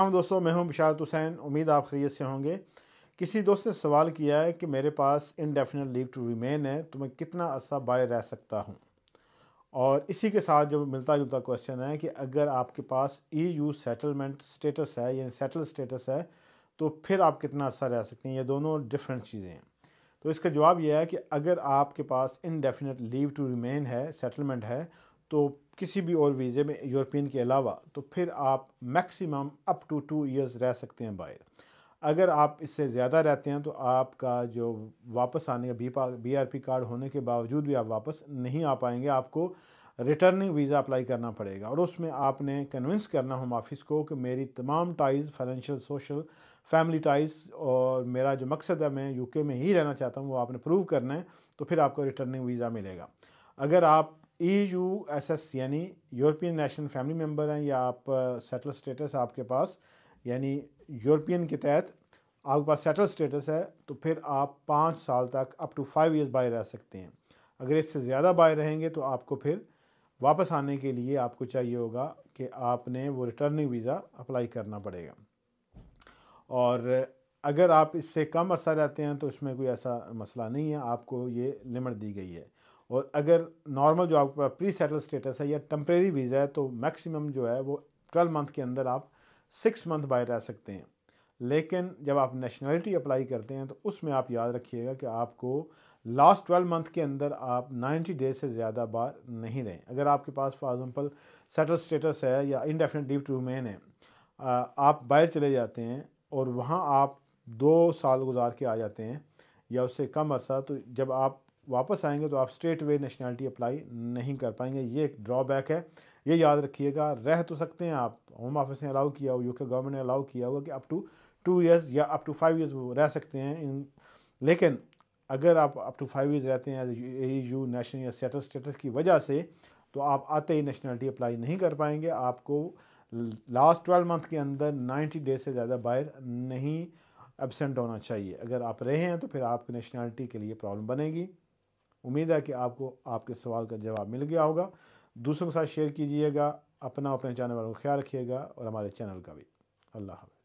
हम दोस्तों मैं हूं बिशारत हुसैन उम्मीद आप खरीत से होंगे किसी दोस्त ने सवाल किया है कि मेरे पास इनडेफिनेट लीव टू रिमेन है तो मैं कितना अरसा बाय रह सकता हूं और इसी के साथ जो मिलता जुलता क्वेश्चन है कि अगर आपके पास ई यू सेटलमेंट स्टेटस है यानी सेटल स्टेटस है तो फिर आप कितना अरसा रह सकते हैं ये दोनों डिफरेंट चीज़ें हैं तो इसका जवाब यह है कि अगर आपके पास इनडेफिनेट लीव टू रिमेन है सेटलमेंट है तो किसी भी और वीज़े में यूरोपियन के अलावा तो फिर आप maximum up to two years रह सकते हैं बाहर अगर आप इससे ज़्यादा रहते हैं तो आपका जो वापस आने का बी आर पी कार्ड होने के बावजूद भी आप वापस नहीं आ पाएंगे आपको रिटर्निंग वीज़ा अप्लाई करना पड़ेगा और उसमें आपने कन्विंस करना होम ऑफिस को कि मेरी तमाम ties financial social family ties और मेरा जो मकसद है मैं यूके में ही रहना चाहता हूँ वो आपने प्रूव करना है तो फिर आपको रिटर्निंग वीज़ा मिलेगा अगर आप ई यू एस एस यानी यूरोपियन नेशनल फैमिली मेम्बर हैं या आप सेटल स्टेटस आपके पास यानी यूरोपियन के तहत आपके पास सेटल स्टेटस है तो फिर आप पाँच साल तक अप टू फाइव ईयर्स बाहर रह सकते हैं अगर इससे ज़्यादा बाय रहेंगे तो आपको फिर वापस आने के लिए आपको चाहिए होगा कि आपने वो रिटर्निंग वीज़ा अप्लाई करना पड़ेगा और अगर आप इससे कम अर्सा रहते हैं तो इसमें कोई ऐसा मसला नहीं है आपको ये लिमिट दी गई है और अगर नॉर्मल जो आपके पास प्री सेटल स्टेटस है या टम्प्रेरी वीज़ा है तो मैक्सिमम जो है वो ट्वेल्व मंथ के अंदर आप सिक्स मंथ बाहर रह सकते हैं लेकिन जब आप नेशनलिटी अप्लाई करते हैं तो उसमें आप याद रखिएगा कि आपको लास्ट ट्वेल्व मंथ के अंदर आप नाइन्टी डेज से ज़्यादा बार नहीं रहें अगर आपके पास फॉर एग्ज़ाम्पल सेटल स्टेटस है या इनडेफिनेट डीप टू मेन है आप बाहर चले जाते हैं और वहाँ आप दो साल गुजार के आ जाते हैं या उससे कम अर्सा तो जब आप वापस आएंगे तो आप स्ट्रेट वे नेशनैलिटी अप्लाई नहीं कर पाएंगे ये एक ड्रॉबैक है ये याद रखिएगा रह तो सकते हैं आप होम ऑफिस ने अलाउ किया हुआ यूके गवर्नमेंट ने अलाउ किया हुआ कि अप टू टू ईयर्स या अप टू फाइव ईयर्स वो रह सकते हैं इन लेकिन अगर आप अप टू फाइव ईयर्स रहते हैं ए यू नेशनल या सेटल स्टेटस की वजह से तो आप आते ही नेशनैलिटी अप्लाई नहीं कर पाएंगे आपको लास्ट ट्वेल्व मंथ के अंदर नाइन्टी डेज से ज़्यादा बाहर नहीं एबसेंट होना चाहिए अगर आप रहे हैं तो फिर आपकी नेशनैलिटी के लिए प्रॉब्लम बनेगी उम्मीद है कि आपको आपके सवाल का जवाब मिल गया होगा दूसरों के साथ शेयर कीजिएगा अपना अपने चैनल वालों का ख्याल रखिएगा और हमारे चैनल का भी अल्लाह हाफ़